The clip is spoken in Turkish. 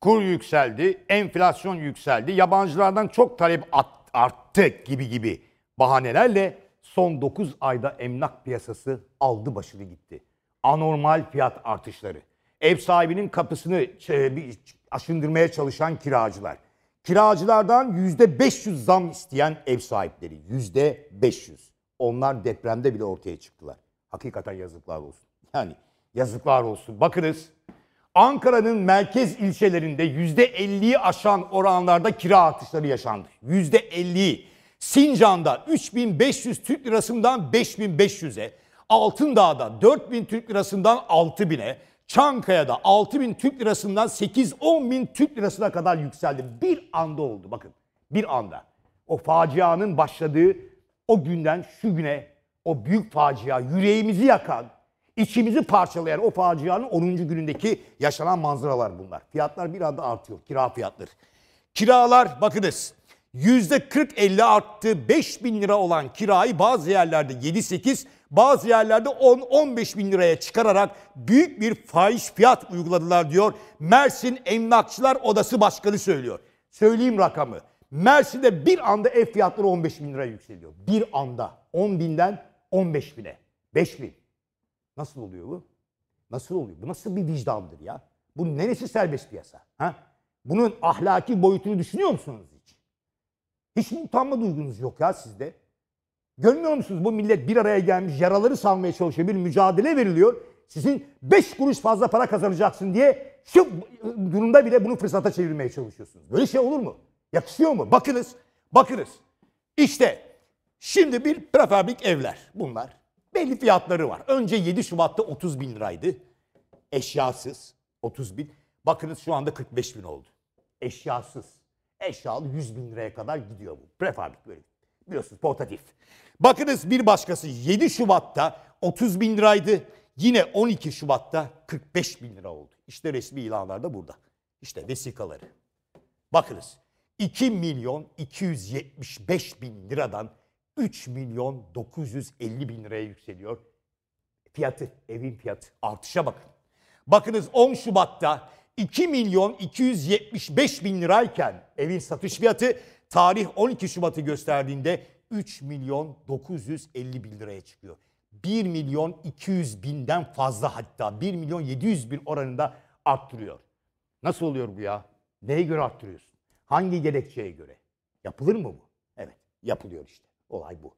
Kur yükseldi, enflasyon yükseldi, yabancılardan çok talep arttı gibi gibi bahanelerle son 9 ayda emlak piyasası aldı başını gitti. Anormal fiyat artışları, ev sahibinin kapısını e, aşındırmaya çalışan kiracılar, kiracılardan %500 zam isteyen ev sahipleri, %500. Onlar depremde bile ortaya çıktılar. Hakikaten yazıklar olsun. Yani yazıklar olsun. Bakınız Ankara'nın merkez ilçelerinde yüzde %50'yi aşan oranlarda kira artışları yaşandı. Yüzde %50'yi. Sincan'da 3500 Türk lirasından 5500'e, Altındağ'da 4000 Türk lirasından 6000'e, Çankaya'da 6000 Türk lirasından 8-10 bin Türk lirasına kadar yükseldi. Bir anda oldu bakın bir anda. O facianın başladığı o günden şu güne o büyük facia yüreğimizi yakan İçimizi parçalayan o facianın 10. günündeki yaşanan manzaralar bunlar. Fiyatlar bir anda artıyor, kira fiyatları. Kiralar bakınız %40-50 arttı. 5 bin lira olan kirayı bazı yerlerde 7-8, bazı yerlerde 10-15 bin liraya çıkararak büyük bir faiz fiyat uyguladılar diyor. Mersin Emlakçılar Odası Başkanı söylüyor. Söyleyeyim rakamı. Mersin'de bir anda ev fiyatları 15 bin lira yükseliyor. Bir anda 10 binden 15 bine. 5 bin. Nasıl oluyor bu? Nasıl oluyor? Bu nasıl bir vicdandır ya? Bu neresi serbest piyasa? Ha? Bunun ahlaki boyutunu düşünüyor musunuz hiç? Hiç mi utanma duygunuz yok ya sizde? Görmüyor musunuz bu millet bir araya gelmiş yaraları salmaya çalışıyor. Bir mücadele veriliyor. Sizin 5 kuruş fazla para kazanacaksın diye şu durumda bile bunu fırsata çevirmeye çalışıyorsunuz. Böyle şey olur mu? Yakışıyor mu? Bakınız, bakınız. İşte şimdi bir prefabrik evler bunlar belli fiyatları var. Önce 7 Şubat'ta 30 bin liraydı. Eşyasız 30 bin. Bakınız şu anda 45 bin oldu. Eşyasız. Eşyalı 100 bin liraya kadar gidiyor bu. Prefabrik böyle. Biliyorsunuz portatif. Bakınız bir başkası 7 Şubat'ta 30 bin liraydı. Yine 12 Şubat'ta 45 bin lira oldu. İşte resmi ilanlarda burada. İşte vesikaları. Bakınız 2 milyon 275 bin liradan 3 milyon 950 bin liraya yükseliyor. Fiyatı, evin fiyatı. Artışa bakın. Bakınız 10 Şubat'ta 2 milyon 275 bin lirayken evin satış fiyatı tarih 12 Şubat'ı gösterdiğinde 3 milyon 950 bin liraya çıkıyor. 1 milyon 200 binden fazla hatta 1 milyon 700 bin oranında arttırıyor. Nasıl oluyor bu ya? Neye göre arttırıyorsun? Hangi gerekçeye göre? Yapılır mı bu? Evet yapılıyor işte. Olá Ibo.